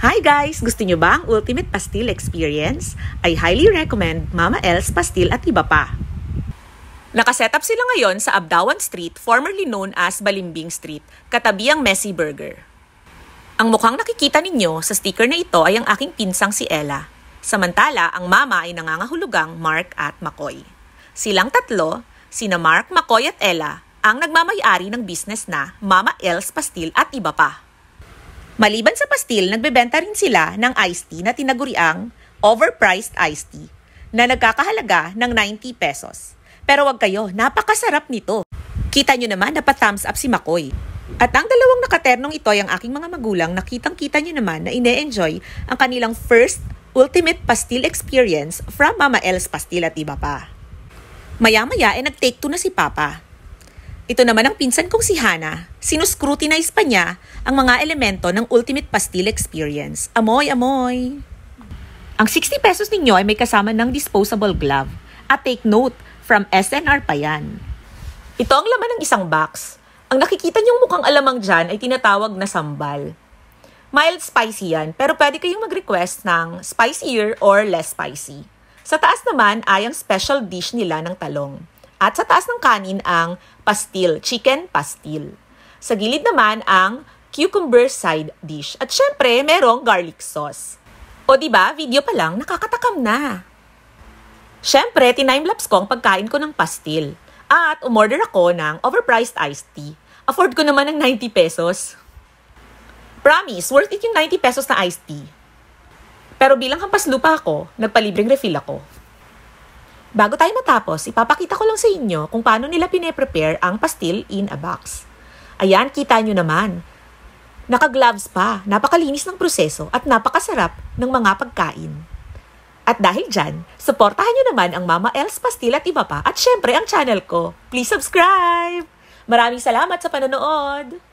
Hi guys! Gusto nyo ba ang ultimate pastil experience? I highly recommend Mama El's Pastil at iba pa. Nakaset up sila ngayon sa Abdawan Street, formerly known as Balimbing Street, katabi ang Messy Burger. Ang mukhang nakikita ninyo sa sticker na ito ay ang aking pinsang si Ella. Samantala, ang mama ay nangangahulugang Mark at McCoy. Silang tatlo, sina Mark, McCoy at Ella, ang nagmamayari ng business na Mama El's Pastil at iba pa. Maliban sa pastil, nagbebenta rin sila ng iced tea na tinaguriang overpriced iced tea na nagkakahalaga ng 90 pesos. Pero wag kayo, napakasarap nito. Kita nyo naman na pa-thumbs up si Makoy. At ang dalawang nakaternong ito ay ang aking mga magulang na kitang-kita nyo naman na ine-enjoy ang kanilang first ultimate pastil experience from Mama El's Pastil at iba pa. Maya-maya ay eh, nag-take to na si Papa ito naman ang pinsan kong si Hana. Sinuscrutinize pa niya ang mga elemento ng Ultimate Pastil Experience. Amoy, amoy! Ang 60 pesos ninyo ay may kasama ng disposable glove. At take note, from SNR pa yan. Ito ang laman ng isang box. Ang nakikita niyong mukhang alamang dyan ay tinatawag na sambal. Mild spicy yan, pero pwede kayong mag-request ng spicier or less spicy. Sa taas naman ay ang special dish nila ng talong. At sa taas ng kanin ang pastil, chicken pastil. Sa gilid naman ang cucumber side dish. At syempre, merong garlic sauce. O di ba, video pa lang, nakakatakam na. Syempre, tinimelapse ko ang pagkain ko ng pastil. At umorder ako ng overpriced iced tea. Afford ko naman ng 90 pesos. Promise, worth it yung 90 pesos na iced tea. Pero bilang hampas lupa ako, nagpalibreng refill ako. Bago tayo matapos, ipapakita ko lang sa inyo kung paano nila pine-prepare ang pastil in a box. Ayan, kita nyo naman. Naka-gloves pa, napakalinis ng proseso at napakasarap ng mga pagkain. At dahil dyan, suportahan nyo naman ang Mama El's Pastil at iba pa at syempre ang channel ko. Please subscribe! Maraming salamat sa panonood!